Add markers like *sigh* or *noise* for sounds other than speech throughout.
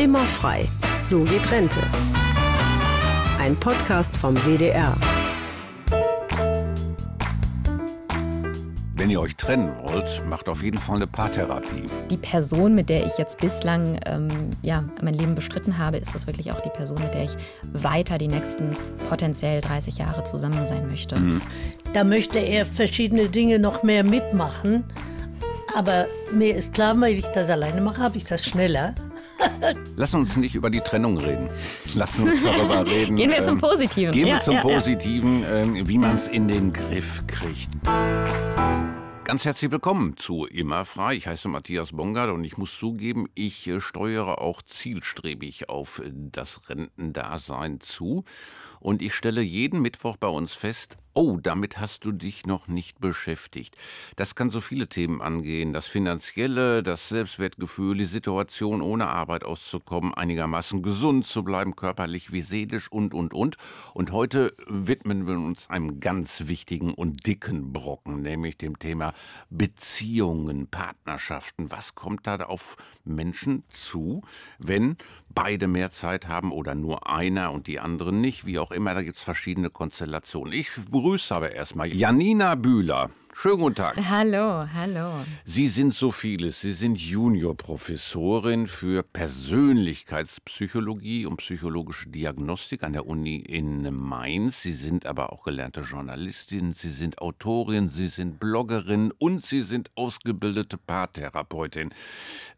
Immer frei. So geht Rente. Ein Podcast vom WDR. Wenn ihr euch trennen wollt, macht auf jeden Fall eine Paartherapie. Die Person, mit der ich jetzt bislang ähm, ja, mein Leben bestritten habe, ist das wirklich auch die Person, mit der ich weiter die nächsten potenziell 30 Jahre zusammen sein möchte. Mhm. Da möchte er verschiedene Dinge noch mehr mitmachen. Aber mir ist klar, weil ich das alleine mache, habe ich das schneller. Lass uns nicht über die Trennung reden. Lass uns darüber *laughs* reden. Gehen wir zum ähm, Positiven. Gehen wir ja, zum ja, Positiven, ähm, wie man es in den Griff kriegt. Ganz herzlich willkommen zu Immer frei. Ich heiße Matthias Bongard und ich muss zugeben, ich äh, steuere auch zielstrebig auf das Rentendasein zu. Und ich stelle jeden Mittwoch bei uns fest, oh, damit hast du dich noch nicht beschäftigt. Das kann so viele Themen angehen, das Finanzielle, das Selbstwertgefühl, die Situation ohne Arbeit auszukommen, einigermaßen gesund zu bleiben, körperlich wie seelisch und, und, und. Und heute widmen wir uns einem ganz wichtigen und dicken Brocken, nämlich dem Thema Beziehungen, Partnerschaften. Was kommt da auf Menschen zu, wenn beide mehr Zeit haben oder nur einer und die anderen nicht, wie auch immer, da gibt es verschiedene Konstellationen. Ich begrüße aber erstmal. Janina Bühler. Schönen guten Tag. Hallo, hallo. Sie sind so vieles. Sie sind Juniorprofessorin für Persönlichkeitspsychologie und psychologische Diagnostik an der Uni in Mainz. Sie sind aber auch gelernte Journalistin, Sie sind Autorin, Sie sind Bloggerin und Sie sind ausgebildete Paartherapeutin.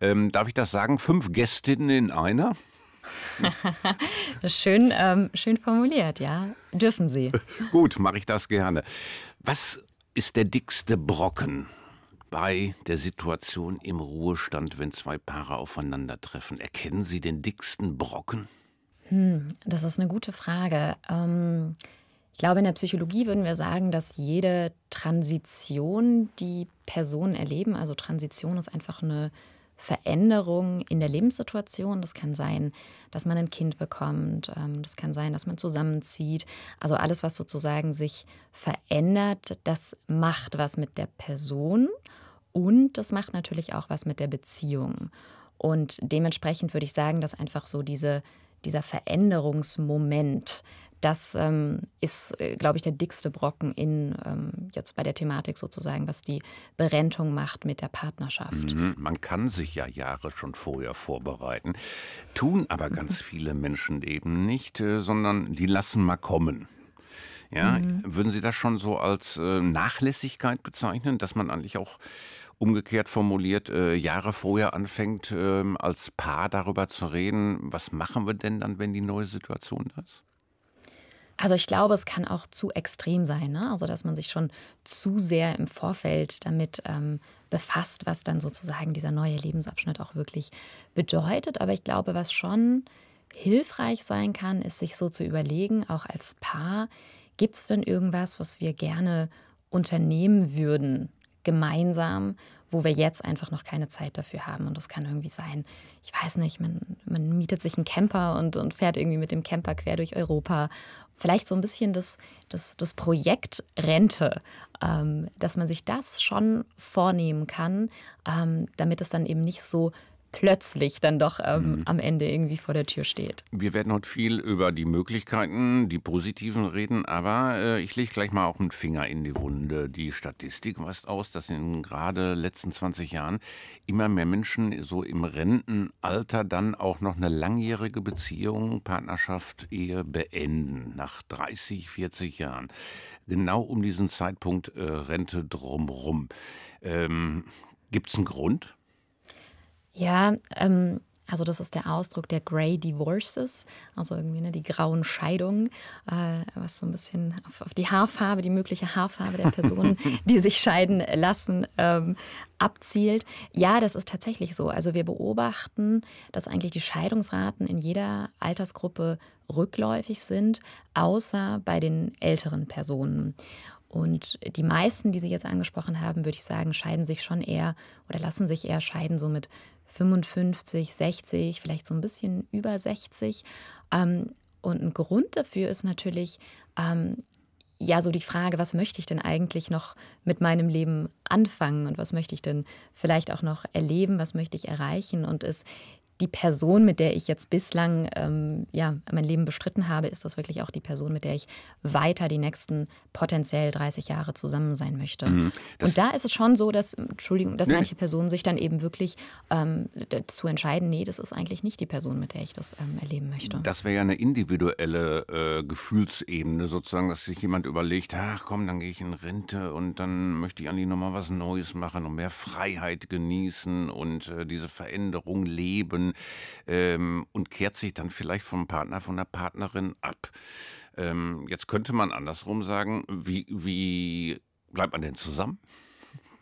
Ähm, darf ich das sagen? Fünf Gästinnen in einer? *laughs* schön, ähm, schön formuliert, ja. Dürfen Sie. *laughs* Gut, mache ich das gerne. Was ist der dickste Brocken bei der Situation im Ruhestand, wenn zwei Paare aufeinandertreffen? Erkennen Sie den dicksten Brocken? Hm, das ist eine gute Frage. Ähm, ich glaube, in der Psychologie würden wir sagen, dass jede Transition, die Personen erleben, also Transition ist einfach eine Veränderung in der Lebenssituation. Das kann sein, dass man ein Kind bekommt, ähm, das kann sein, dass man zusammenzieht. Also alles, was sozusagen sich verändert, das macht was mit der Person und das macht natürlich auch was mit der Beziehung. Und dementsprechend würde ich sagen, dass einfach so diese, dieser Veränderungsmoment das ähm, ist, äh, glaube ich, der dickste Brocken in ähm, jetzt bei der Thematik sozusagen, was die Berentung macht mit der Partnerschaft. Mhm. Man kann sich ja Jahre schon vorher vorbereiten, tun aber ganz *laughs* viele Menschen eben nicht, äh, sondern die lassen mal kommen. Ja, mhm. würden Sie das schon so als äh, Nachlässigkeit bezeichnen, dass man eigentlich auch umgekehrt formuliert, äh, Jahre vorher anfängt, äh, als Paar darüber zu reden, was machen wir denn dann, wenn die neue Situation da ist? Also ich glaube, es kann auch zu extrem sein, ne? also dass man sich schon zu sehr im Vorfeld damit ähm, befasst, was dann sozusagen dieser neue Lebensabschnitt auch wirklich bedeutet. Aber ich glaube, was schon hilfreich sein kann, ist sich so zu überlegen, auch als Paar, gibt es denn irgendwas, was wir gerne unternehmen würden gemeinsam, wo wir jetzt einfach noch keine Zeit dafür haben. Und das kann irgendwie sein, ich weiß nicht, man, man mietet sich einen Camper und, und fährt irgendwie mit dem Camper quer durch Europa. Vielleicht so ein bisschen das, das, das Projekt Rente, ähm, dass man sich das schon vornehmen kann, ähm, damit es dann eben nicht so plötzlich dann doch ähm, mhm. am Ende irgendwie vor der Tür steht. Wir werden heute viel über die Möglichkeiten, die positiven reden, aber äh, ich lege gleich mal auch einen Finger in die Wunde. Die Statistik weist aus, dass in gerade letzten 20 Jahren immer mehr Menschen so im Rentenalter dann auch noch eine langjährige Beziehung, Partnerschaft, Ehe beenden, nach 30, 40 Jahren. Genau um diesen Zeitpunkt äh, Rente drumrum. Ähm, Gibt es einen Grund? Ja, ähm, also das ist der Ausdruck der Grey Divorces, also irgendwie ne, die grauen Scheidungen, äh, was so ein bisschen auf, auf, die Haarfarbe, die mögliche Haarfarbe der Personen, *laughs* die sich scheiden lassen, ähm, abzielt. Ja, das ist tatsächlich so. Also wir beobachten, dass eigentlich die Scheidungsraten in jeder Altersgruppe rückläufig sind, außer bei den älteren Personen. Und die meisten, die Sie jetzt angesprochen haben, würde ich sagen, scheiden sich schon eher oder lassen sich eher scheiden, so mit 55, 60, vielleicht so ein bisschen über 60. Ähm, und ein Grund dafür ist natürlich, ähm, ja, so die Frage, was möchte ich denn eigentlich noch mit meinem Leben anfangen und was möchte ich denn vielleicht auch noch erleben, was möchte ich erreichen und es die Person, mit der ich jetzt bislang ähm, ja, mein Leben bestritten habe, ist das wirklich auch die Person, mit der ich weiter die nächsten potenziell 30 Jahre zusammen sein möchte. Mhm. Und da ist es schon so, dass, Entschuldigung, dass nee. manche Personen sich dann eben wirklich ähm, dazu entscheiden, nee, das ist eigentlich nicht die Person, mit der ich das ähm, erleben möchte. Das wäre ja eine individuelle äh, Gefühlsebene sozusagen, dass sich jemand überlegt, ach komm, dann gehe ich in Rente und dann möchte ich an die nochmal was Neues machen und mehr Freiheit genießen und äh, diese Veränderung leben ähm, und kehrt sich dann vielleicht vom Partner, von der Partnerin ab. Ähm, jetzt könnte man andersrum sagen, wie, wie bleibt man denn zusammen?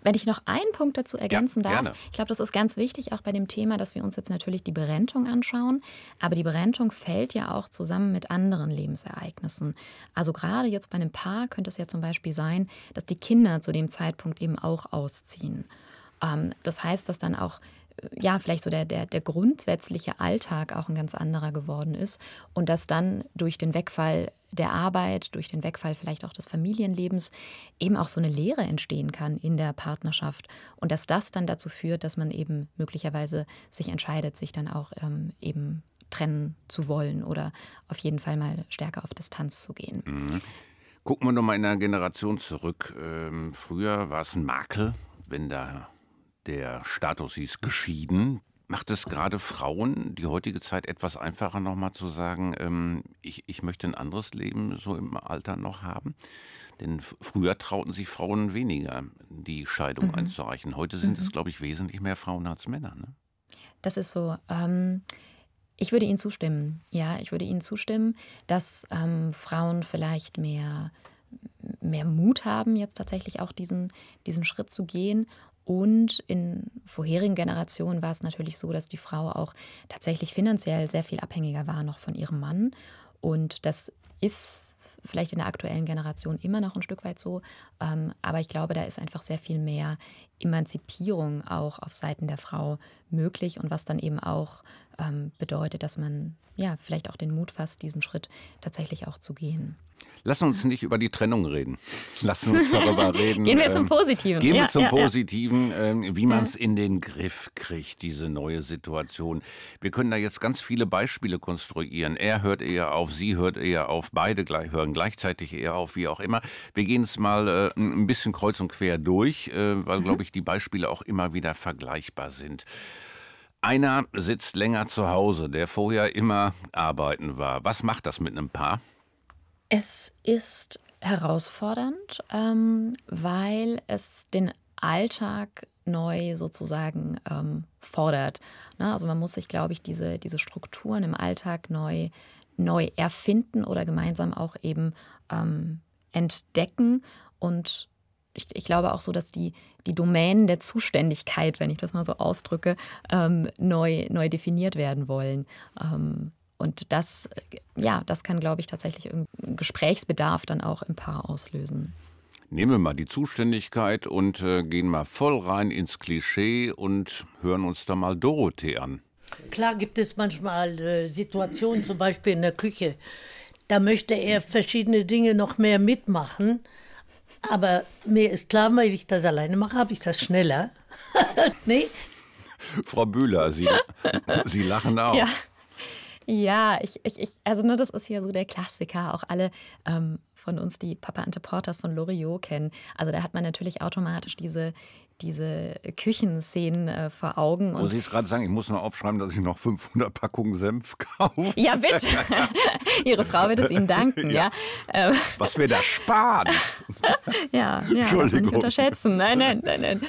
Wenn ich noch einen Punkt dazu ergänzen ja, darf, ich glaube, das ist ganz wichtig, auch bei dem Thema, dass wir uns jetzt natürlich die Berentung anschauen. Aber die Berentung fällt ja auch zusammen mit anderen Lebensereignissen. Also gerade jetzt bei einem Paar könnte es ja zum Beispiel sein, dass die Kinder zu dem Zeitpunkt eben auch ausziehen. Ähm, das heißt, dass dann auch ja, vielleicht so der, der, der grundsätzliche Alltag auch ein ganz anderer geworden ist und dass dann durch den Wegfall der Arbeit, durch den Wegfall vielleicht auch des Familienlebens eben auch so eine Leere entstehen kann in der Partnerschaft und dass das dann dazu führt, dass man eben möglicherweise sich entscheidet, sich dann auch ähm, eben trennen zu wollen oder auf jeden Fall mal stärker auf Distanz zu gehen. Mhm. Gucken wir nochmal in einer Generation zurück. Ähm, früher war es ein Makel, wenn da der Status hieß geschieden. Macht es gerade Frauen die heutige Zeit etwas einfacher, nochmal zu sagen, ähm, ich, ich möchte ein anderes Leben so im Alter noch haben? Denn früher trauten sich Frauen weniger, die Scheidung mhm. einzureichen. Heute sind mhm. es, glaube ich, wesentlich mehr Frauen als Männer. Ne? Das ist so. Ähm, ich würde Ihnen zustimmen. Ja, ich würde Ihnen zustimmen, dass ähm, Frauen vielleicht mehr mehr Mut haben, jetzt tatsächlich auch diesen, diesen Schritt zu gehen und in vorherigen Generationen war es natürlich so, dass die Frau auch tatsächlich finanziell sehr viel abhängiger war noch von ihrem Mann. Und das ist vielleicht in der aktuellen Generation immer noch ein Stück weit so. Ähm, aber ich glaube, da ist einfach sehr viel mehr Emanzipierung auch auf Seiten der Frau möglich und was dann eben auch ähm, bedeutet, dass man ja vielleicht auch den Mut fasst, diesen Schritt tatsächlich auch zu gehen. Lass uns nicht über die Trennung reden. Lass uns darüber *laughs* reden. gehen wir ähm, zum Positiven. Gehen wir ja, zum ja, Positiven, ähm, wie man es in den Griff kriegt, diese neue Situation. Wir können da jetzt ganz viele Beispiele konstruieren. Er hört eher auf, sie hört eher auf, beide gleich, hören gleichzeitig eher auf, wie auch immer. Wir gehen es mal äh, ein bisschen kreuz und quer durch, äh, weil, glaube mhm. ich, die Beispiele auch immer wieder vergleichbar sind. Einer sitzt länger zu Hause, der vorher immer arbeiten war. Was macht das mit einem Paar? Es ist herausfordernd, ähm, weil es den Alltag neu sozusagen ähm, fordert. Na, ne, also man muss sich, glaube ich, diese, diese Strukturen im Alltag neu, neu erfinden oder gemeinsam auch eben ähm, entdecken. Und ich, ich, glaube auch so, dass die, die Domänen der Zuständigkeit, wenn ich das mal so ausdrücke, ähm, neu, neu definiert werden wollen. Ähm, und das, äh, ja, das kann, glaube ich, tatsächlich Gesprächsbedarf dann auch im Paar auslösen. Nehmen wir mal die Zuständigkeit und äh, gehen mal voll rein ins Klischee und hören uns da mal Dorothee an. Klar gibt es manchmal äh, Situationen, zum Beispiel in der Küche, da möchte er verschiedene Dinge noch mehr mitmachen. Aber mir ist klar, wenn ich das alleine mache, habe ich das schneller. *laughs* nee? Frau Bühler, Sie, *laughs* Sie lachen auch. Ja. Ja, ich, ich, ich, also ne, das ist ja so der Klassiker. Auch alle ähm, von uns, die Papa Ante Porters von Loriot kennen. Also da hat man natürlich automatisch diese, diese Küchenszenen äh, vor Augen. Muss ich gerade sagen, ich muss nur aufschreiben, dass ich noch 500 Packungen Senf *laughs* kaufe. Ja, bitte. *laughs* Ihre Frau wird es Ihnen danken, ja. ja. Ähm. Was wir da sparen. ja, ja, Entschuldigung. Nicht unterschätzen. Nein, nein, nein, nein.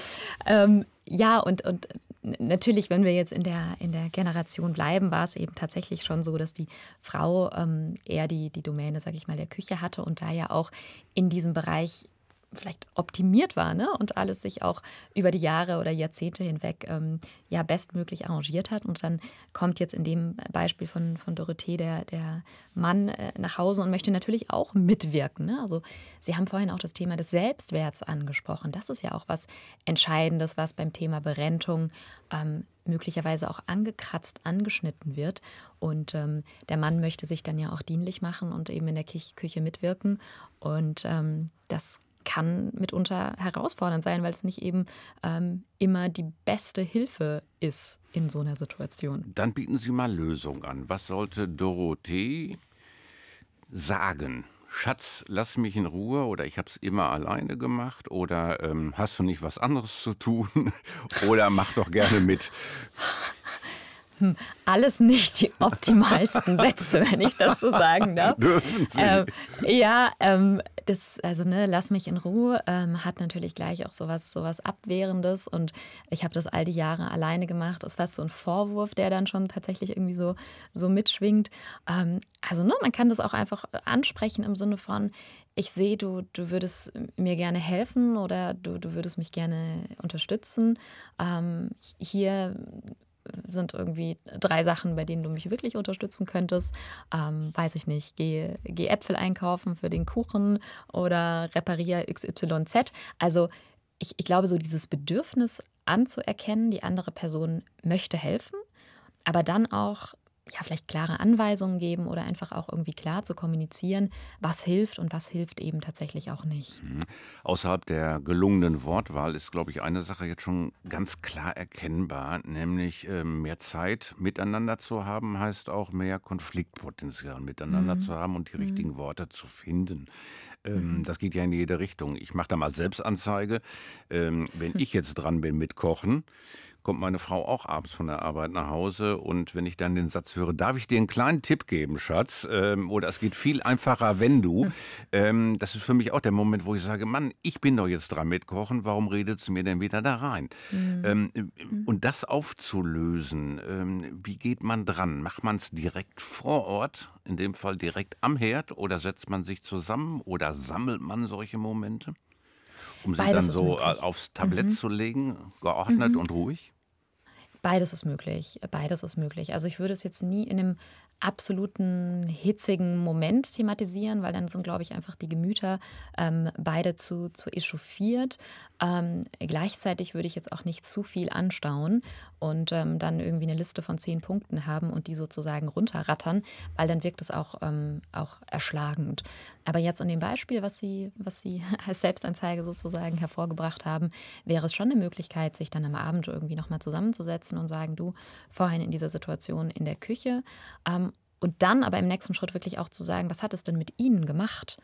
Ähm, ja, und, und natürlich, wenn wir jetzt in der, in der Generation bleiben, war es eben tatsächlich schon so, dass die Frau ähm, eher die, die Domäne, sag ich mal, der Küche hatte und da ja auch in diesem Bereich vielleicht optimiert war ne? und alles sich auch über die Jahre oder Jahrzehnte hinweg ähm, ja bestmöglich arrangiert hat. Und dann kommt jetzt in dem Beispiel von, von Dorothee der, der Mann äh, nach Hause und möchte natürlich auch mitwirken. Ne? Also Sie haben vorhin auch das Thema des Selbstwerts angesprochen. Das ist ja auch was Entscheidendes, was beim Thema Berentung ähm, möglicherweise auch angekratzt, angeschnitten wird. Und ähm, der Mann möchte sich dann ja auch dienlich machen und eben in der Küche mitwirken. Und ähm, das kann mitunter herausfordernd sein, weil es nicht eben ähm, immer die beste Hilfe ist in so einer Situation. Dann bieten Sie mal Lösung an. Was sollte Dorothee sagen? Schatz, lass mich in Ruhe oder ich habe es immer alleine gemacht oder ähm, hast du nicht was anderes zu tun *laughs* oder mach doch gerne mit. Hm, alles nicht die optimalsten Sätze, wenn ich das so sagen darf. *laughs* Dürfen Sie. Ähm, ja, ähm, das, also ne, lass mich in Ruhe, ähm, hat natürlich gleich auch sowas, sowas Abwehrendes und ich habe das all die Jahre alleine gemacht. Das ist fast so ein Vorwurf, der dann schon tatsächlich irgendwie so, so mitschwingt. Ähm, also ne, man kann das auch einfach ansprechen im Sinne von, ich sehe, du, du würdest mir gerne helfen oder du, du würdest mich gerne unterstützen. Ähm, hier sind irgendwie drei Sachen, bei denen du mich wirklich unterstützen könntest. Ähm, weiß ich nicht, geh, geh Äpfel einkaufen für den Kuchen oder reparier XYZ. Also ich, ich glaube, so dieses Bedürfnis anzuerkennen, die andere Person möchte helfen, aber dann auch ja, vielleicht klare Anweisungen geben oder einfach auch irgendwie klar zu kommunizieren, was hilft und was hilft eben tatsächlich auch nicht. Mhm. Außerhalb der gelungenen Wortwahl ist, glaube ich, eine Sache jetzt schon ganz klar erkennbar, nämlich äh, mehr Zeit miteinander zu haben, heißt auch mehr Konfliktpotenzial miteinander mhm. zu haben und die mhm. richtigen Worte zu finden. Ähm, mhm. das geht ja in jede Richtung. Ich mache da mal Selbstanzeige. Ähm, wenn *laughs* ich jetzt dran bin mit Kochen, kommt meine Frau auch abends von der Arbeit nach Hause und wenn ich dann den Satz höre, darf ich dir einen kleinen Tipp geben, Schatz? Ähm, oder es geht viel einfacher, wenn du. Hm. Ähm, das ist für mich auch der Moment, wo ich sage, Mann, ich bin doch jetzt dran mit Kochen, warum redet es mir denn wieder da rein? Mhm. Ähm, äh, hm. und das aufzulösen, ähm, wie geht man dran? Macht man es direkt vor Ort, in dem Fall direkt am Herd oder setzt man sich zusammen oder sammelt man solche Momente? Um sie Beides dann so möglich. Äh, aufs Tablett mhm. zu legen, geordnet mhm. und ruhig? Beides ist möglich. Beides ist möglich. Also ich würde es jetzt nie in einem absoluten hitzigen Moment thematisieren, weil dann sind, glaube ich, einfach die Gemüter ähm, beide zu, zu echauffiert. Ähm, gleichzeitig würde ich jetzt auch nicht zu viel anstauen und ähm, dann irgendwie eine Liste von zehn Punkten haben und die sozusagen runterrattern, weil dann wirkt es auch, ähm, auch erschlagend, aber jetzt in dem Beispiel, was Sie, was Sie *laughs* als Selbstanzeige sozusagen hervorgebracht haben, wäre es schon eine Möglichkeit, sich dann am Abend irgendwie nochmal zusammenzusetzen und sagen, du, vorhin in dieser Situation in der Küche. Ähm, und dann aber im nächsten Schritt wirklich auch zu sagen, was hat es denn mit Ihnen gemacht?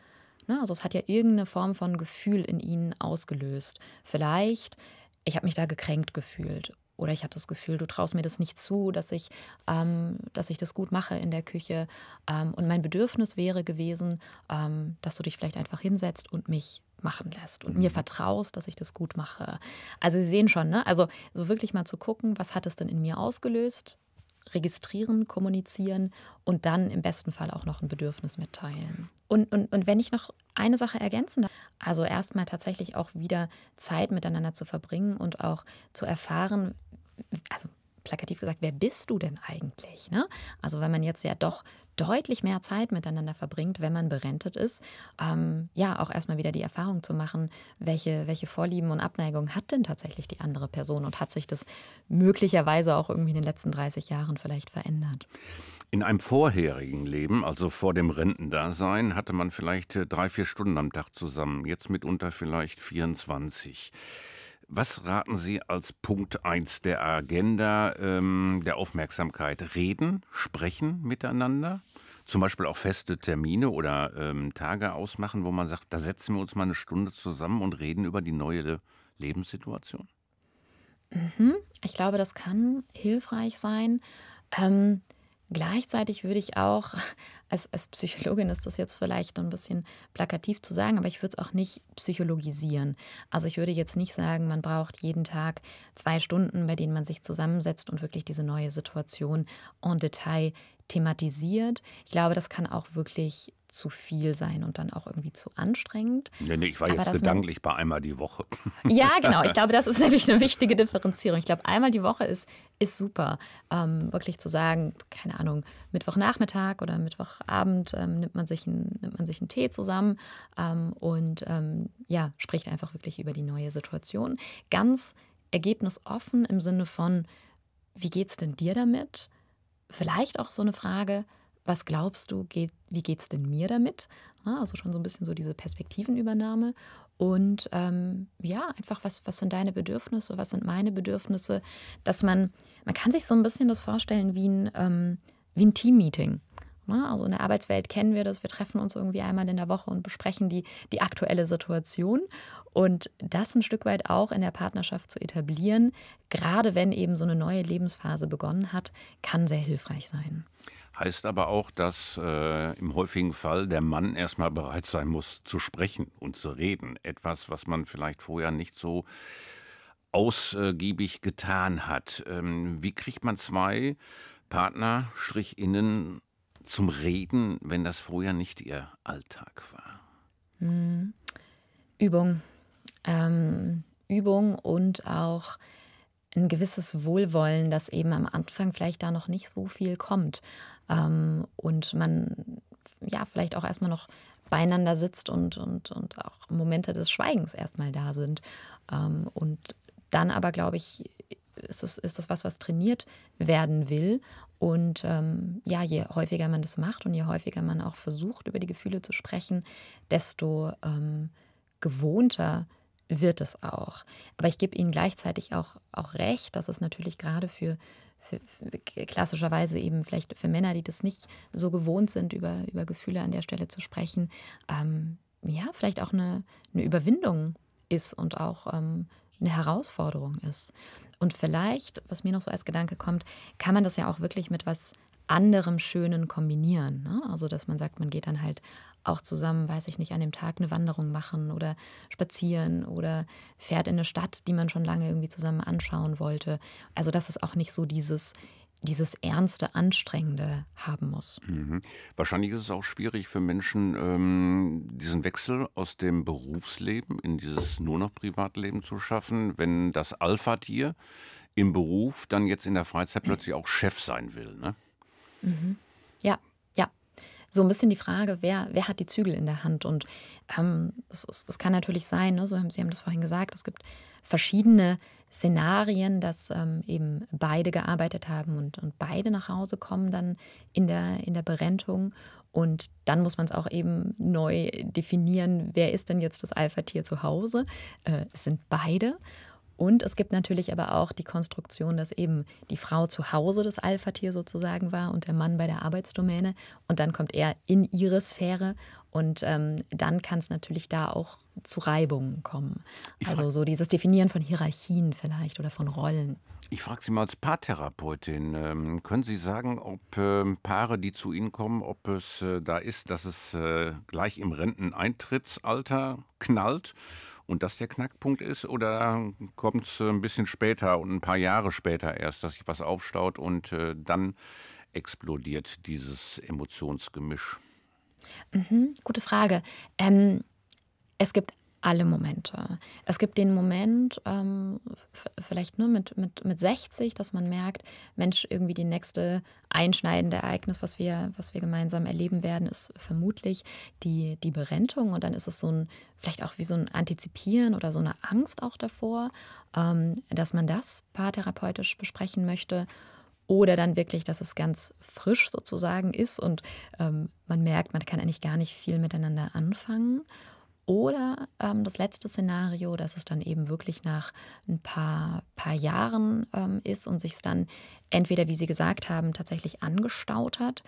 Ne? Also es hat ja irgendeine Form von Gefühl in Ihnen ausgelöst. Vielleicht, ich habe mich da gekränkt gefühlt oder ich hatte das Gefühl, du traust mir das nicht zu, dass ich, ähm, dass ich das gut mache in der Küche. Ähm, und mein Bedürfnis wäre gewesen, ähm, dass du dich vielleicht einfach hinsetzt und mich machen lässt und mhm. mir vertraust, dass ich das gut mache. Also Sie sehen schon, ne? Also so wirklich mal zu gucken, was hat es denn in mir ausgelöst? registrieren, kommunizieren und dann im besten Fall auch noch ein Bedürfnis mitteilen. Und, und, und wenn ich noch eine Sache ergänzen darf, also erstmal tatsächlich auch wieder Zeit miteinander zu verbringen und auch zu erfahren, also plakativ gesagt, wer bist du denn eigentlich? Ne? Also wenn man jetzt ja doch deutlich mehr Zeit miteinander verbringt, wenn man berentet ist. Ähm, ja, auch erstmal wieder die Erfahrung zu machen, welche, welche Vorlieben und Abneigungen hat denn tatsächlich die andere Person und hat sich das möglicherweise auch irgendwie in den letzten 30 Jahren vielleicht verändert. In einem vorherigen Leben, also vor dem Rentendasein, hatte man vielleicht äh, drei, vier Stunden am Tag zusammen, jetzt mitunter vielleicht 24. Was raten Sie als Punkt 1 der Agenda ähm, der Aufmerksamkeit? Reden, sprechen miteinander? Zum Beispiel auch feste Termine oder ähm, Tage ausmachen, wo man sagt, da setzen wir uns mal eine Stunde zusammen und reden über die neue Lebenssituation? Mhm. Ich glaube, das kann hilfreich sein. Ähm, gleichzeitig würde ich auch als, als Psychologin ist das jetzt vielleicht ein bisschen plakativ zu sagen, aber ich würde es auch nicht psychologisieren. Also ich würde jetzt nicht sagen, man braucht jeden Tag zwei Stunden, bei denen man sich zusammensetzt und wirklich diese neue Situation en Detail thematisiert. Ich glaube, das kann auch wirklich zu viel sein und dann auch irgendwie zu anstrengend. Nee, nee, ich war Aber jetzt gedanklich man, bei einmal die Woche. *laughs* Ja, genau. Ich *laughs* glaube, das ist nämlich eine wichtige Differenzierung. Ich glaube, einmal die Woche ist, ist super. Ähm, wirklich zu sagen, keine Ahnung, Mittwochnachmittag oder Mittwochabend ähm, nimmt, man sich ein, nimmt man sich einen Tee zusammen ähm, und ähm, ja, spricht einfach wirklich über die neue Situation. Ganz ergebnisoffen im Sinne von, wie geht es denn dir damit? Vielleicht auch so eine Frage, was glaubst du, geht wie geht es denn mir damit? Ah, also schon so ein bisschen so diese Perspektivenübernahme. Und ähm, ja, einfach, was, was sind deine Bedürfnisse, was sind meine Bedürfnisse, dass man, man kann sich so ein bisschen das vorstellen wie ein, ähm, wie ein Team-Meeting. Also in der Arbeitswelt kennen wir das, wir treffen uns irgendwie einmal in der Woche und besprechen die, die aktuelle Situation. Und das ein Stück weit auch in der Partnerschaft zu etablieren, gerade wenn eben so eine neue Lebensphase begonnen hat, kann sehr hilfreich sein heißt aber auch, dass äh, im häufigen Fall der Mann erstmal bereit sein muss zu sprechen und zu reden. Etwas, was man vielleicht vorher nicht so ausgiebig getan hat. Ähm, wie kriegt man zwei Partner-Innen zum Reden, wenn das vorher nicht ihr Alltag war? Hm. Übung. Ähm, Übung und auch ein gewisses Wohlwollen, dass eben am Anfang vielleicht da noch nicht so viel kommt ähm, und man ja vielleicht auch erstmal noch beieinander sitzt und, und, und auch Momente des Schweigens erstmal da sind. Ähm, und dann aber, glaube ich, ist das, ist das was, was trainiert werden will. Und ähm, ja, je häufiger man das macht und je häufiger man auch versucht, über die Gefühle zu sprechen, desto ähm, gewohnter wird es auch. Aber ich gebe Ihnen gleichzeitig auch, auch recht, dass es natürlich gerade für, für, für, klassischerweise eben vielleicht für Männer, die das nicht so gewohnt sind, über, über Gefühle an der Stelle zu sprechen, ähm, ja, vielleicht auch eine, eine Überwindung ist und auch ähm, eine Herausforderung ist. Und vielleicht, was mir noch so als Gedanke kommt, kann man das ja auch wirklich mit was anderem Schönen kombinieren. Ne? Also, dass man sagt, man geht dann halt auch zusammen, weiß ich nicht, an dem Tag eine Wanderung machen oder spazieren oder fährt in eine Stadt, die man schon lange irgendwie zusammen anschauen wollte. Also, dass es auch nicht so dieses dieses ernste, anstrengende haben muss. Mhm. Wahrscheinlich ist es auch schwierig für Menschen, ähm, diesen Wechsel aus dem Berufsleben in dieses nur noch Privatleben zu schaffen, wenn das Alpha-Tier im Beruf dann jetzt in der Freizeit plötzlich auch Chef sein will. Ne? Mhm. Ja, so ein bisschen die Frage, wer, wer hat die Zügel in der Hand? Und ähm, es, es, es, kann natürlich sein, ne, so, Sie haben das vorhin gesagt, es gibt verschiedene Szenarien, dass ähm, eben beide gearbeitet haben und, und beide nach Hause kommen dann in der, in der Berentung. Und dann muss man es auch eben neu definieren, wer ist denn jetzt das Alpha-Tier zu Hause? Äh, es sind beide. Und es gibt natürlich aber auch die Konstruktion, dass eben die Frau zu Hause das Alpha-Tier sozusagen war und der Mann bei der Arbeitsdomäne. Und dann kommt er in ihre Sphäre und ähm, dann kann es natürlich da auch zu Reibungen kommen. Ich also so dieses Definieren von Hierarchien vielleicht oder von Rollen. Ich frage Sie mal als Paartherapeutin, ähm, können Sie sagen, ob ähm, Paare, die zu Ihnen kommen, ob es äh, da ist, dass es äh, gleich im Renteneintrittsalter knallt und das der Knackpunkt ist? Oder kommt es äh, ein bisschen später und ein paar Jahre später erst, dass sich was aufstaut und äh, dann explodiert dieses Emotionsgemisch? Mhm, gute Frage. Ähm, es gibt alle Momente. Es gibt den Moment, ähm, vielleicht nur mit, mit, mit 60, dass man merkt, Mensch, irgendwie die nächste einschneidende Ereignis, was wir, was wir gemeinsam erleben werden, ist vermutlich die, die Berentung. Und dann ist es so ein, vielleicht auch wie so ein Antizipieren oder so eine Angst auch davor, ähm, dass man das paartherapeutisch besprechen möchte oder dann wirklich, dass es ganz frisch sozusagen ist und ähm, man merkt, man kann eigentlich gar nicht viel miteinander anfangen. Oder ähm, das letzte Szenario, dass es dann eben wirklich nach ein paar, paar Jahren ähm, ist und sich es dann entweder, wie Sie gesagt haben, tatsächlich angestaut hat.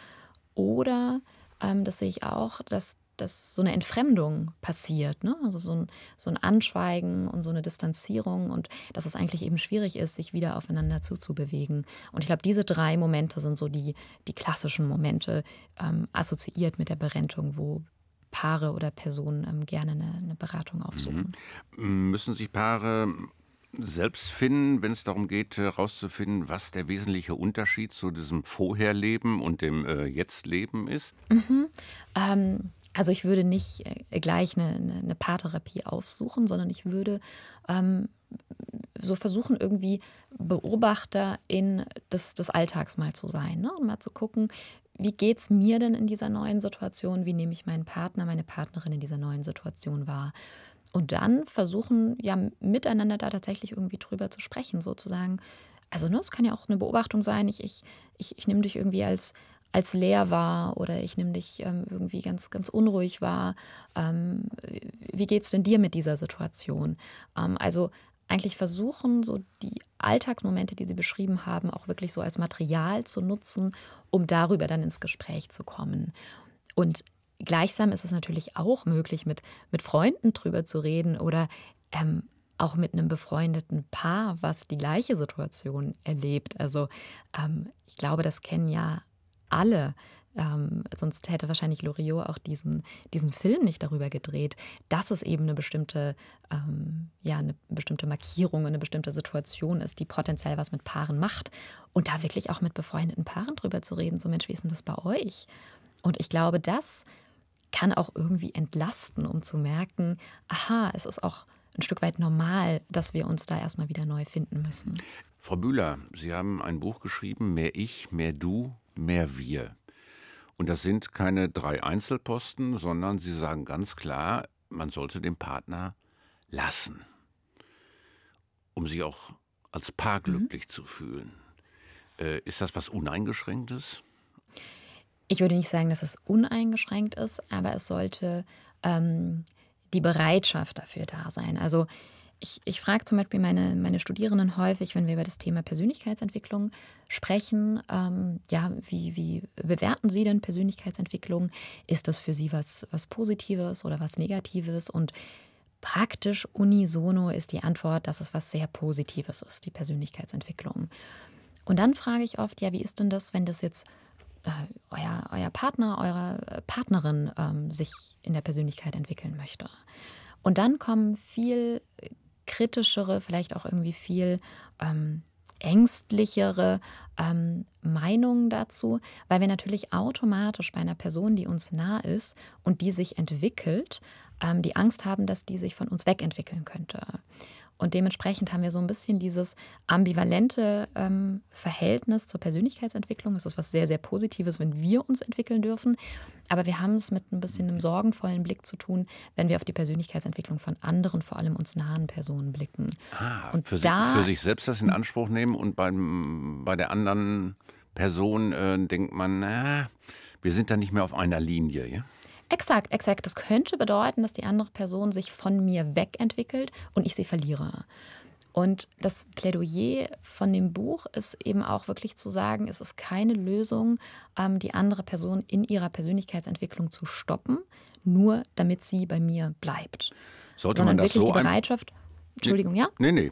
Oder, ähm, das sehe ich auch, dass, dass so eine Entfremdung passiert. Ne? Also so ein, so ein Anschweigen und so eine Distanzierung und dass es eigentlich eben schwierig ist, sich wieder aufeinander zuzubewegen. Und ich glaube, diese drei Momente sind so die, die klassischen Momente ähm, assoziiert mit der Berentung, wo Paare oder Personen ähm, gerne eine, eine, Beratung aufsuchen. Mhm. Müssen sich Paare selbst finden, wenn es darum geht, herauszufinden, äh, was der wesentliche Unterschied zu diesem Vorherleben und dem äh, Jetztleben ist? Mhm. Ähm, also ich würde nicht äh, gleich eine, eine, Paartherapie aufsuchen, sondern ich würde ähm, so versuchen, irgendwie Beobachter in des, des Alltags mal zu sein ne? und mal zu gucken, wie geht es mir denn in dieser neuen Situation? Wie nehme ich meinen Partner, meine Partnerin in dieser neuen Situation wahr? Und dann versuchen ja miteinander da tatsächlich irgendwie drüber zu sprechen, sozusagen. Also, ne, es kann ja auch eine Beobachtung sein. Ich, ich, ich, ich nehme dich irgendwie als, als leer wahr oder ich nehme dich ähm, irgendwie ganz, ganz unruhig wahr. Ähm, wie geht es denn dir mit dieser Situation? Ähm, also eigentlich versuchen, so die Alltagsmomente, die Sie beschrieben haben, auch wirklich so als Material zu nutzen, um darüber dann ins Gespräch zu kommen. Und gleichsam ist es natürlich auch möglich, mit, mit Freunden drüber zu reden oder ähm, auch mit einem befreundeten Paar, was die gleiche Situation erlebt. Also ähm, ich glaube, das kennen ja alle, ähm, sonst hätte wahrscheinlich Loriot auch diesen, diesen Film nicht darüber gedreht, dass es eben eine bestimmte, ähm, ja, eine bestimmte Markierung, eine bestimmte Situation ist, die potenziell was mit Paaren macht. Und da wirklich auch mit befreundeten Paaren drüber zu reden, so Mensch, wie ist denn das bei euch? Und ich glaube, das kann auch irgendwie entlasten, um zu merken, aha, es ist auch ein Stück weit normal, dass wir uns da erstmal wieder neu finden müssen. Frau Bühler, Sie haben ein Buch geschrieben, Mehr Ich, mehr Du, mehr Wir. Und das sind keine drei Einzelposten, sondern sie sagen ganz klar, man sollte den Partner lassen, um sich auch als Paar mhm. glücklich mhm. zu fühlen. Äh, ist das was Uneingeschränktes? Ich würde nicht sagen, dass es uneingeschränkt ist, aber es sollte ähm, die Bereitschaft dafür da sein. Also ich, ich frage zum Beispiel meine, meine Studierenden häufig, wenn wir über das Thema Persönlichkeitsentwicklung sprechen, ähm, ja, wie, wie bewerten sie denn Persönlichkeitsentwicklung? Ist das für sie was, was Positives oder was Negatives? Und praktisch unisono ist die Antwort, dass es was sehr Positives ist, die Persönlichkeitsentwicklung. Und dann frage ich oft, ja, wie ist denn das, wenn das jetzt äh, euer, euer Partner, eure Partnerin ähm, sich in der Persönlichkeit entwickeln möchte? Und dann kommen viel kritischere, vielleicht auch irgendwie viel ähm, ängstlichere ähm, Meinungen dazu, weil wir natürlich automatisch bei einer Person, die uns nah ist und die sich entwickelt, ähm, die Angst haben, dass die sich von uns wegentwickeln könnte. Und dementsprechend haben wir so ein bisschen dieses ambivalente ähm, Verhältnis zur Persönlichkeitsentwicklung. Es ist was sehr, sehr Positives, wenn wir uns entwickeln dürfen. Aber wir haben es mit ein bisschen einem sorgenvollen Blick zu tun, wenn wir auf die Persönlichkeitsentwicklung von anderen, vor allem uns nahen Personen blicken. Ah, und für, da, für sich selbst das in Anspruch nehmen und beim, bei der anderen Person äh, denkt man, na, wir sind da nicht mehr auf einer Linie. Ja? Exakt, exakt. Das könnte bedeuten, dass die andere Person sich von mir wegentwickelt und ich sie verliere. Und das Plädoyer von dem Buch ist eben auch wirklich zu sagen, es ist keine Lösung, ähm, die andere Person in ihrer Persönlichkeitsentwicklung zu stoppen, nur damit sie bei mir bleibt. Sollte Sondern man das wirklich so die Bereitschaft. Entschuldigung, ja? Nee, nee.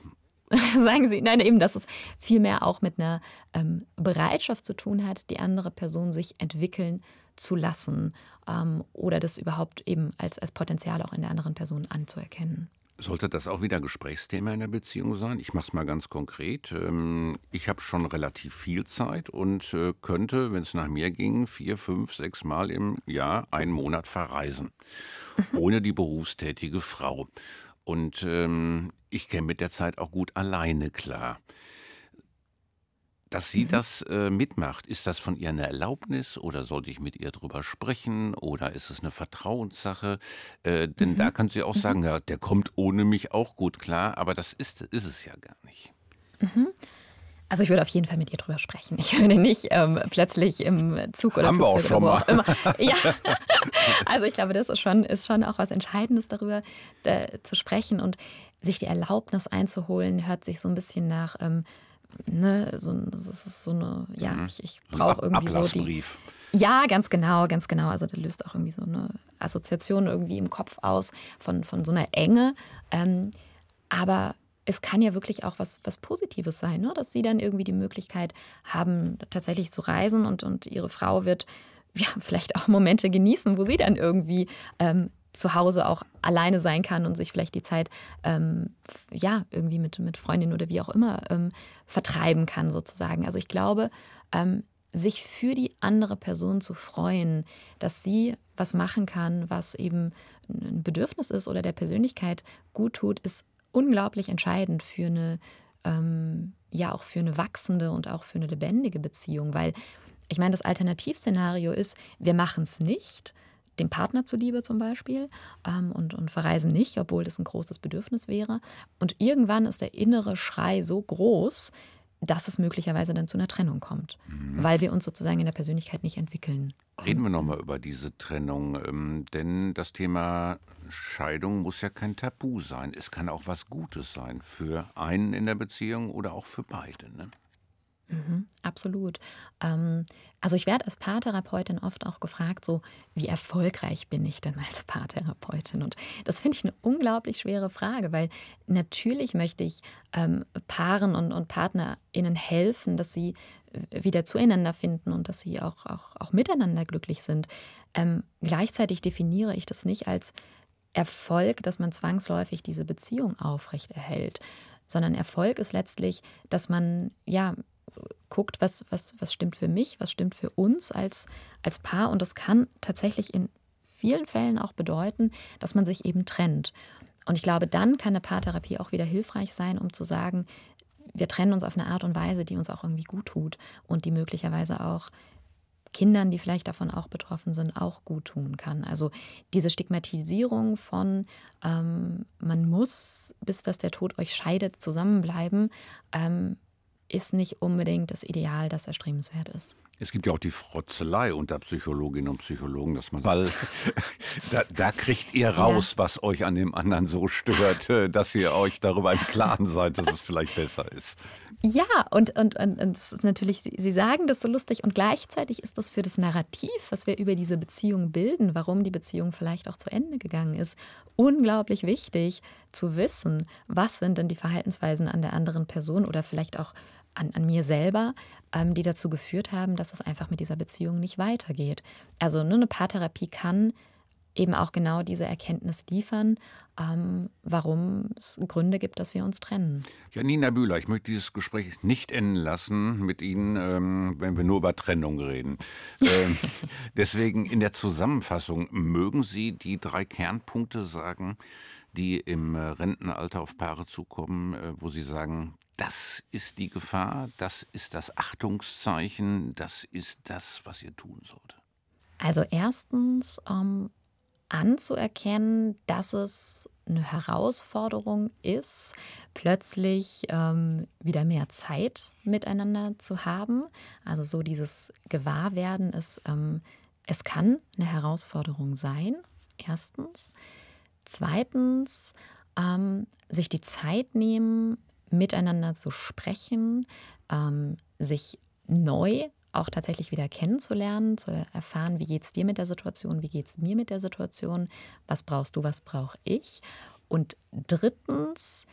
*laughs* Sagen Sie, nein, eben, dass es vielmehr auch mit einer ähm, Bereitschaft zu tun hat, die andere Person sich entwickeln zu zu lassen ähm, oder das überhaupt eben als, als Potenzial auch in der anderen Person anzuerkennen. Sollte das auch wieder Gesprächsthema in der Beziehung sein? Ich mache es mal ganz konkret. Ähm, ich habe schon relativ viel Zeit und äh, könnte, wenn es nach mir ging, vier, fünf, sechs Mal im Jahr einen Monat verreisen. Mhm. Ohne die berufstätige Frau. Und ähm, ich käme mit der Zeit auch gut alleine klar. Dass sie mhm. das äh, mitmacht, ist das von ihr eine Erlaubnis oder sollte ich mit ihr drüber sprechen oder ist es eine Vertrauenssache? Äh, denn mhm. da kann sie auch mhm. sagen, ja, der kommt ohne mich auch gut klar, aber das ist, ist es ja gar nicht. Mhm. Also ich würde auf jeden Fall mit ihr drüber sprechen. Ich würde nicht ähm, plötzlich im Zug oder Haben wir auch schon mal. Auch immer. Ja. Also ich glaube, das ist schon, ist schon auch was Entscheidendes darüber da, äh, zu sprechen und sich die Erlaubnis einzuholen, hört sich so ein bisschen nach ähm, ne, so, das ist so eine, ja, mhm. ich, ich brauche irgendwie so die. Ja, ganz genau, ganz genau. Also der löst auch irgendwie so eine Assoziation irgendwie im Kopf aus von, von so einer Enge. Ähm, aber es kann ja wirklich auch was, was Positives sein, ne? dass sie dann irgendwie die Möglichkeit haben, tatsächlich zu reisen und, und ihre Frau wird *laughs* ja, vielleicht auch Momente genießen, wo sie dann irgendwie ähm, zu Hause auch alleine sein kann und sich vielleicht die Zeit ähm, ja irgendwie mit, mit Freundinnen oder wie auch immer ähm, vertreiben kann, sozusagen. Also ich glaube, ähm, sich für die andere Person zu freuen, dass sie was machen kann, was eben ein Bedürfnis ist oder der Persönlichkeit gut tut, ist unglaublich entscheidend für eine ähm, ja auch für eine wachsende und auch für eine lebendige Beziehung, weil ich meine, das Alternativszenario ist, wir machen es nicht, dem Partner zuliebe zum Beispiel ähm, und, und verreisen nicht, obwohl das ein großes Bedürfnis wäre. Und irgendwann ist der innere Schrei so groß, dass es möglicherweise dann zu einer Trennung kommt, mhm. weil wir uns sozusagen in der Persönlichkeit nicht entwickeln. Reden wir nochmal über diese Trennung, ähm, denn das Thema Scheidung muss ja kein Tabu sein. Es kann auch was Gutes sein für einen in der Beziehung oder auch für beide. Ne? Mhm, absolut. Ähm, also ich werde als Paartherapeutin oft auch gefragt, so wie erfolgreich bin ich denn als Paartherapeutin? Und das finde ich eine unglaublich schwere Frage, weil natürlich möchte ich ähm, Paaren und, und PartnerInnen helfen, dass sie äh, wieder zueinander finden und dass sie auch, auch, auch miteinander glücklich sind. Ähm, gleichzeitig definiere ich das nicht als Erfolg, dass man zwangsläufig diese Beziehung aufrechterhält, sondern Erfolg ist letztlich, dass man ja guckt, was, was, was stimmt für mich, was stimmt für uns als, als Paar. Und das kann tatsächlich in vielen Fällen auch bedeuten, dass man sich eben trennt. Und ich glaube, dann kann eine Paartherapie auch wieder hilfreich sein, um zu sagen, wir trennen uns auf eine Art und Weise, die uns auch irgendwie gut tut und die möglicherweise auch Kindern, die vielleicht davon auch betroffen sind, auch gut tun kann. Also diese Stigmatisierung von ähm, man muss, bis dass der Tod euch scheidet, zusammenbleiben, ähm, ist nicht unbedingt das Ideal, das erstrebenswert ist. Es gibt ja auch die Frotzelei unter Psychologinnen und Psychologen, dass man Weil *laughs* da, da, kriegt ihr raus, ja. was euch an dem anderen so stört, äh, dass ihr euch darüber im Klaren seid, dass es vielleicht besser ist. Ja, und, und, und, und natürlich, Sie sagen das so lustig und gleichzeitig ist das für das Narrativ, was wir über diese Beziehung bilden, warum die Beziehung vielleicht auch zu Ende gegangen ist, unglaublich wichtig zu wissen, was sind denn die Verhaltensweisen an der anderen Person oder vielleicht auch an, an mir selber, ähm, die dazu geführt haben, dass es einfach mit dieser Beziehung nicht weitergeht. Also nur ne, eine Paartherapie kann eben auch genau diese Erkenntnis liefern, ähm, warum es Gründe gibt, dass wir uns trennen. Janina Bühler, ich möchte dieses Gespräch nicht enden lassen mit Ihnen, ähm, wenn wir nur über Trennung reden. Ähm, *laughs* deswegen in der Zusammenfassung, mögen Sie die drei Kernpunkte sagen, die im äh, Rentenalter auf Paare zukommen, äh, wo Sie sagen, das ist die Gefahr, das ist das Achtungszeichen, das ist das, was ihr tun sollt? Also erstens ähm, anzuerkennen, dass es eine Herausforderung ist, plötzlich ähm, wieder mehr Zeit miteinander zu haben. Also so dieses Gewahrwerden ist, ähm, es kann eine Herausforderung sein, erstens. Zweitens, ähm, sich die Zeit nehmen, miteinander zu sprechen, ähm, sich neu auch tatsächlich wieder kennenzulernen, zu erfahren, wie geht es dir mit der Situation, wie geht es mir mit der Situation, was brauchst du, was brauche ich. Und drittens,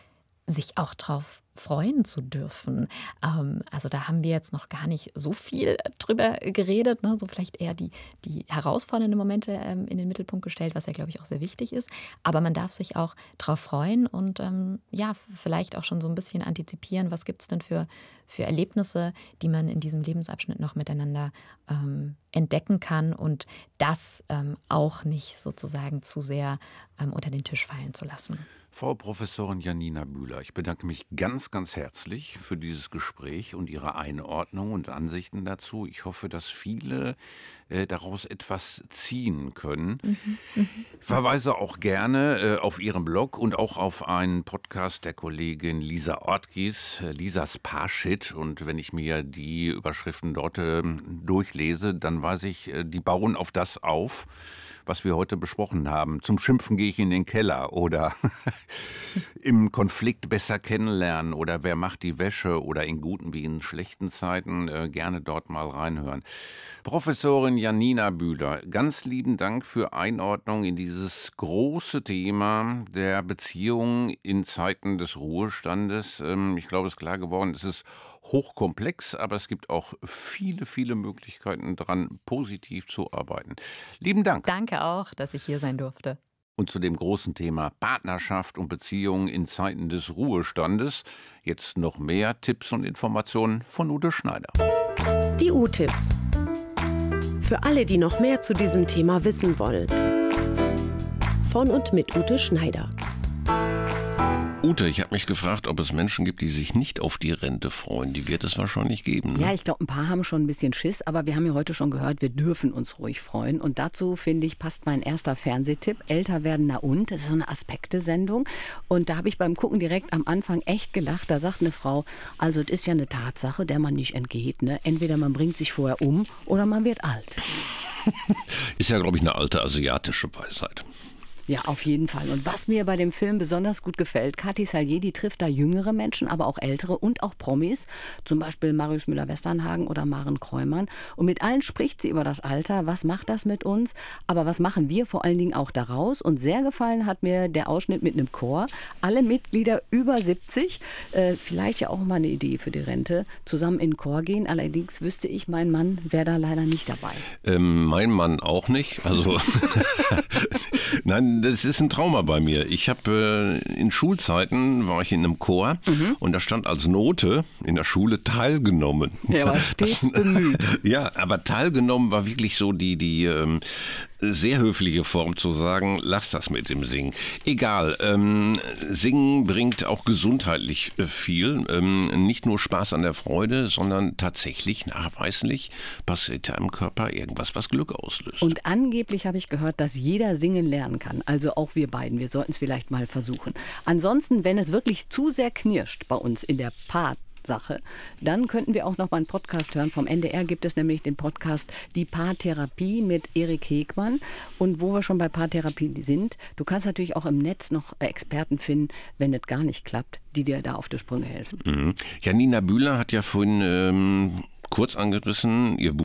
sich auch darauf freuen zu dürfen. Ähm, also da haben wir jetzt noch gar nicht so viel drüber geredet, ne? so vielleicht eher die, die herausfordernden Momente ähm, in den Mittelpunkt gestellt, was ja, glaube ich, auch sehr wichtig ist. Aber man darf sich auch darauf freuen und ähm, ja, vielleicht auch schon so ein bisschen antizipieren, was gibt es denn für, für Erlebnisse, die man in diesem Lebensabschnitt noch miteinander ähm, entdecken kann und das ähm, auch nicht sozusagen zu sehr ähm, unter den Tisch fallen zu lassen. Frau Professorin Janina Bühler, ich bedanke mich ganz, ganz herzlich für dieses Gespräch und Ihre Einordnung und Ansichten dazu. Ich hoffe, dass viele äh, daraus etwas ziehen können. Mhm. mhm. Verweise auch gerne äh, auf Ihren Blog und auch auf einen Podcast der Kollegin Lisa Ortgis, äh, Lisas Parshit. Und wenn ich mir die Überschriften dort ähm, durchlese, dann weiß ich, äh, die bauen auf das auf, was wir heute besprochen haben. Zum Schimpfen gehe ich in den Keller oder *laughs* im Konflikt besser kennenlernen oder wer macht die Wäsche oder in guten wie in schlechten Zeiten äh, gerne dort mal reinhören. Professorin Janina Bühler, ganz lieben Dank für Einordnung in dieses große Thema der Beziehungen in Zeiten des Ruhestandes. Ähm, ich glaube, es ist klar geworden, es ist hochkomplex, aber es gibt auch viele, viele Möglichkeiten dran, positiv zu arbeiten. Lieben Dank. Danke auch, dass ich hier sein durfte. Und zu dem großen Thema Partnerschaft und Beziehungen in Zeiten des Ruhestandes jetzt noch mehr Tipps und Informationen von Ute Schneider. Die U-Tipps. Für alle, die noch mehr zu diesem Thema wissen wollen. Von und mit Ute Schneider. Ute, ich habe mich gefragt, ob es Menschen gibt, die sich nicht auf die Rente freuen. Die wird es wahrscheinlich geben. Ne? Ja, ich glaube, ein paar haben schon ein bisschen Schiss, aber wir haben ja heute schon gehört, wir dürfen uns ruhig freuen. Und dazu, finde ich, passt mein erster Fernsehtipp. Älter werden, na und? Das ist so eine Aspekte-Sendung. Und da habe ich beim Gucken direkt am Anfang echt gelacht. Da sagt eine Frau, also es ist ja eine Tatsache, der man nicht entgeht. Ne? Entweder man bringt sich vorher um oder man wird alt. *laughs* ist ja, glaube ich, eine alte asiatische Weisheit. Ja, auf jeden Fall. Und was mir bei dem Film besonders gut gefällt, Kathi Salier, die trifft da jüngere Menschen, aber auch ältere und auch Promis, zum Beispiel Marius Müller-Westernhagen oder Maren Kräumann. Und mit allen spricht sie über das Alter, was macht das mit uns, aber was machen wir vor allen Dingen auch daraus. Und sehr gefallen hat mir der Ausschnitt mit einem Chor. Alle Mitglieder über 70, äh, vielleicht ja auch mal eine Idee für die Rente, zusammen in den Chor gehen. Allerdings wüsste ich, mein Mann wäre da leider nicht dabei. Ähm, mein Mann auch nicht. Also *laughs* nein, das ist ein Trauma bei mir. Ich habe äh, in Schulzeiten war ich in einem Chor mhm. und da stand als Note in der Schule teilgenommen. Ja, war *laughs* stets bemüht. ja, aber teilgenommen war wirklich so die, die, ähm, sehr höfliche Form zu sagen, lass das mit dem Singen. Egal, ähm, Singen bringt auch gesundheitlich äh, viel. Ähm, nicht nur Spaß an der Freude, sondern tatsächlich nachweislich passiert ja im Körper irgendwas, was Glück auslöst. Und angeblich habe ich gehört, dass jeder singen lernen kann. Also auch wir beiden. Wir sollten es vielleicht mal versuchen. Ansonsten, wenn es wirklich zu sehr knirscht bei uns in der Part, Sache, dann könnten wir auch noch mal einen Podcast hören. Vom NDR gibt es nämlich den Podcast Die Paartherapie mit Erik Hegmann. Und wo wir schon bei Paartherapie sind, du kannst natürlich auch im Netz noch Experten finden, wenn es gar nicht klappt, die dir da auf die Sprünge helfen. Mhm. Janina Bühler hat ja vorhin ähm, kurz angerissen, ihr Buch